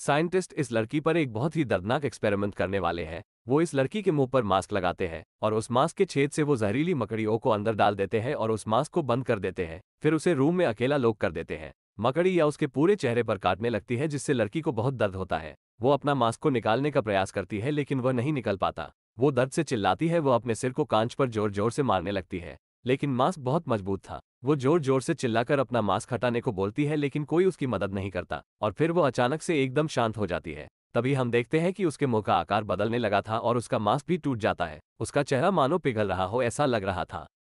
scientist इस लड़की पर एक बहुत ही दर्दनाक एक्सपेरिमेंट करने वाले हैं वो इस लड़की के मुंह पर मास्क लगाते हैं और उस मास्क के छेद से वो जहरीली मकड़ियों को अंदर डाल देते हैं और उस मास्क को बंद कर देते हैं फिर उसे रूम में अकेला लोक कर देते हैं मकड़ी या उसके पूरे चेहरे पर काटने लगती है जिससे लड़की को बहुत दर्द होता है वो अपना मास्क को निकालने का प्रयास करती है लेकिन वह नहीं निकल पाता वो दर्द से चिल्लाती है वह अपने सिर को कांच पर जोर जोर से मारने लगती है लेकिन मास्क बहुत मजबूत था वो जोर जोर से चिल्लाकर अपना मास्क हटाने को बोलती है लेकिन कोई उसकी मदद नहीं करता और फिर वो अचानक से एकदम शांत हो जाती है तभी हम देखते हैं कि उसके मुंह का आकार बदलने लगा था और उसका मास्क भी टूट जाता है उसका चेहरा मानो पिघल रहा हो ऐसा लग रहा था